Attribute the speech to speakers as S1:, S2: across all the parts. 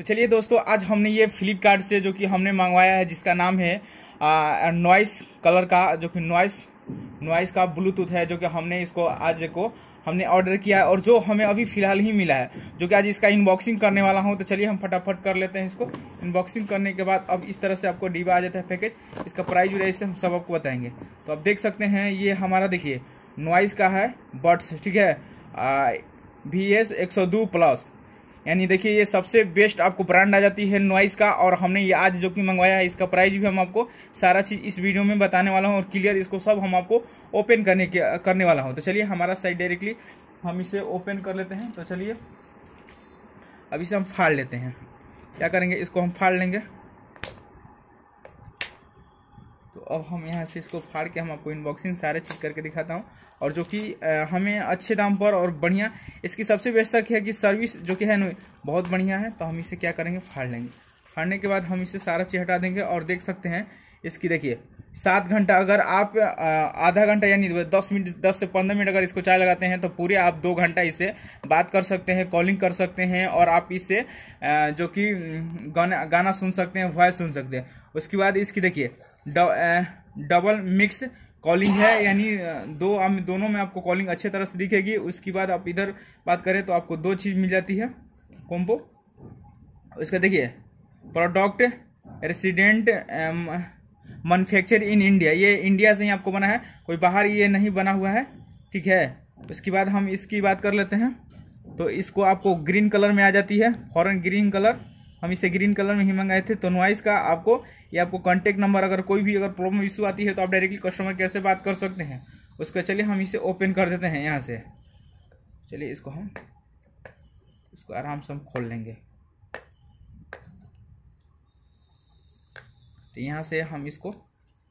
S1: तो चलिए दोस्तों आज हमने ये फ्लिपकार्ट से जो कि हमने मंगवाया है जिसका नाम है नॉइस कलर का जो कि नॉइस नॉइस का ब्लूटूथ है जो कि हमने इसको आज को हमने ऑर्डर किया है और जो हमें अभी फ़िलहाल ही मिला है जो कि आज इसका इनबॉक्सिंग करने वाला हूँ तो चलिए हम फटाफट कर लेते हैं इसको इनबॉक्सिंग करने के बाद अब इस तरह से आपको डिब्बा आ जाता है पैकेज इसका प्राइस भी रहे हम सब आपको बताएंगे तो आप देख सकते हैं ये हमारा देखिए नॉइस का है बट्स ठीक है वी एस एक सौ दो प्लस यानी देखिए ये सबसे बेस्ट आपको ब्रांड आ जाती है नॉइस का और हमने ये आज जो कि मंगवाया है इसका प्राइस भी हम आपको सारा चीज़ इस वीडियो में बताने वाला हूँ और क्लियर इसको सब हम आपको ओपन करने के करने वाला हूँ तो चलिए हमारा साइड डायरेक्टली हम इसे ओपन कर लेते हैं तो चलिए अब इसे हम फाड़ लेते हैं क्या करेंगे इसको हम फाड़ लेंगे अब हम यहाँ से इसको फाड़ के हम आपको इनबॉक्सिंग सारे चीज़ करके दिखाता हूँ और जो कि हमें अच्छे दाम पर और बढ़िया इसकी सबसे बेस्ट तक है कि सर्विस जो कि है ना बहुत बढ़िया है तो हम इसे क्या करेंगे फाड़ लेंगे फाड़ने के बाद हम इसे सारा चीज़ हटा देंगे और देख सकते हैं इसकी देखिए सात घंटा अगर आप आधा घंटा यानी दस मिनट दस से पंद्रह मिनट अगर इसको चाय लगाते हैं तो पूरे आप दो घंटा इससे बात कर सकते हैं कॉलिंग कर सकते हैं और आप इससे जो कि गाना गाना सुन सकते हैं वॉइस सुन सकते हैं उसके बाद इसकी देखिए डबल मिक्स कॉलिंग है यानी दो आप दोनों में आपको कॉलिंग अच्छे तरह से दिखेगी उसके बाद आप इधर बात करें तो आपको दो चीज़ मिल जाती है कॉम्पो इसका देखिए product resident manufacture in India ये इंडिया से ही आपको बना है कोई बाहर ये नहीं बना हुआ है ठीक है उसके बाद हम इसकी बात कर लेते हैं तो इसको आपको ग्रीन कलर में आ जाती है फॉरन ग्रीन कलर हम इसे ग्रीन कलर में ही मंगाए थे तो नॉइस का आपको ये आपको कॉन्टैक्ट नंबर अगर कोई भी अगर प्रॉब्लम इशू आती है तो आप डायरेक्टली कस्टमर केयर से बात कर सकते हैं उसका चलिए हम इसे ओपन कर देते हैं यहाँ से चलिए इसको हम इसको आराम से हम खोल लेंगे तो यहाँ से हम इसको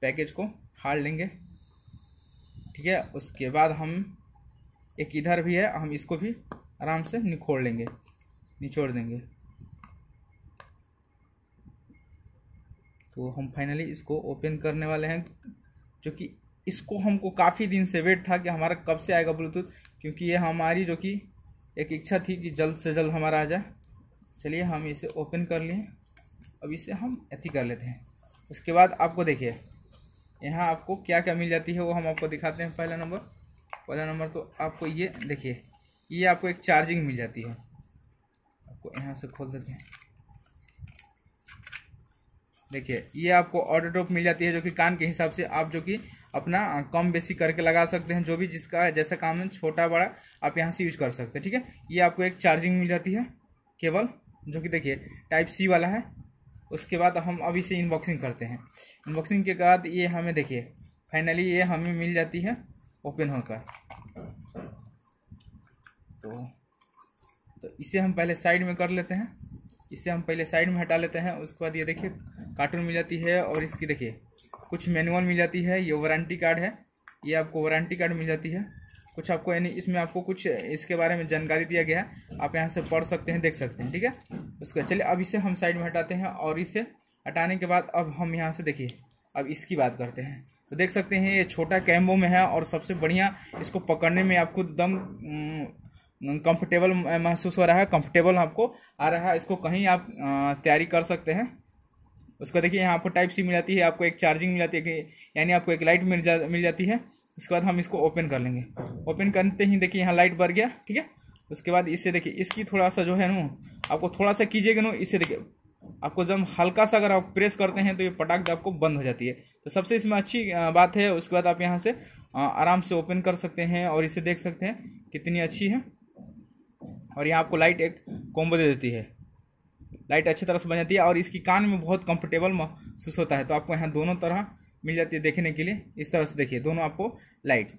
S1: पैकेज को फाड़ लेंगे ठीक है उसके बाद हम एक इधर भी है हम इसको भी आराम से निखोड़ लेंगे निचोड़ देंगे तो हम फाइनली इसको ओपन करने वाले हैं जो कि इसको हमको काफ़ी दिन से वेट था कि हमारा कब से आएगा ब्लूटूथ क्योंकि ये हमारी जो कि एक इच्छा थी कि जल्द से जल्द हमारा आ जाए चलिए हम इसे ओपन कर लिए अब इसे हम एथी कर लेते हैं उसके बाद आपको देखिए यहाँ आपको क्या क्या मिल जाती है वो हम आपको दिखाते हैं पहला नंबर पहला नंबर तो आपको ये देखिए ये आपको एक चार्जिंग मिल जाती है आपको यहाँ से खोल देते हैं देखिए ये आपको ऑटो टॉप मिल जाती है जो कि कान के हिसाब से आप जो कि अपना कम बेसी करके लगा सकते हैं जो भी जिसका जैसा काम है छोटा बड़ा आप यहाँ से यूज कर सकते हैं ठीक है ये आपको एक चार्जिंग मिल जाती है केवल जो कि देखिए टाइप सी वाला है उसके बाद हम अभी इसे इनबॉक्सिंग करते हैं इनबॉक्सिंग के बाद ये हमें देखिए फाइनली ये हमें मिल जाती है ओपन होकर तो तो इसे हम पहले साइड में कर लेते हैं इसे हम पहले साइड में हटा लेते हैं उसके बाद ये देखिए कार्टून मिल जाती है और इसकी देखिए कुछ मैनुअल मिल जाती है ये वारंटी कार्ड है ये आपको वारंटी कार्ड मिल जाती है कुछ आपको यानी इसमें आपको कुछ इसके बारे में जानकारी दिया गया है आप यहाँ से पढ़ सकते हैं देख सकते हैं ठीक है उसके चलिए अब इसे हम साइड में हटाते हैं और इसे हटाने के बाद अब हम यहाँ से देखिए अब इसकी बात करते हैं तो देख सकते हैं ये छोटा कैम्बो में है और सबसे बढ़िया इसको पकड़ने में आपको दम कंफर्टेबल महसूस हो रहा है कंफर्टेबल आपको आ रहा है इसको कहीं आप तैयारी कर सकते हैं उसको देखिए यहाँ आपको टाइप सी मिल जाती है आपको एक चार्जिंग मिल जाती है यानी आपको एक लाइट मिल जा मिल जाती है उसके बाद हम इसको ओपन कर लेंगे ओपन करते ही देखिए यहाँ लाइट बढ़ गया ठीक है उसके बाद इससे देखिए इसकी थोड़ा सा जो है ना आपको थोड़ा सा कीजिएगा ना इससे देखिए आपको जब हल्का सा अगर आप प्रेस करते हैं तो ये पटाख आपको बंद हो जाती है तो सबसे इसमें अच्छी बात है उसके बाद आप यहाँ से आराम से ओपन कर सकते हैं और इसे देख सकते हैं कितनी अच्छी है और यहाँ आपको लाइट एक कॉम्बो दे देती है लाइट अच्छी तरह से बन जाती है और इसकी कान में बहुत कंफर्टेबल महसूस होता है तो आपको यहाँ दोनों तरह मिल जाती है देखने के लिए इस तरह से देखिए दोनों आपको लाइट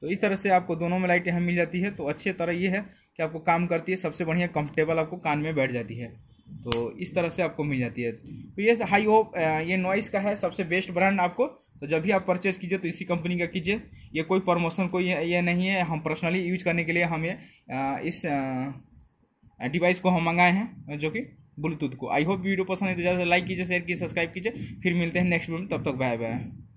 S1: तो इस तरह से आपको दोनों में लाइट यहाँ मिल जाती है तो अच्छी तरह ये है कि आपको काम करती है सबसे बढ़िया कंफर्टेबल आपको कान में बैठ जाती है तो इस तरह से आपको मिल जाती है तो ये हाई होप ये नॉइस का है सबसे बेस्ट ब्रांड आपको तो जब भी आप परचेज कीजिए तो इसी कंपनी का कीजिए ये कोई प्रमोशन कोई ये नहीं है हम पर्सनली यूज करने के लिए हमें इस डिवाइस को हम मंगाए हैं जो कि ब्लूटूथ को आई होप वीडियो पसंद है तो ज़्यादा लाइक कीजिए शेयर कीजिए सब्सक्राइब कीजिए फिर मिलते हैं नेक्स्ट वीडियो में तब तक बाय बाय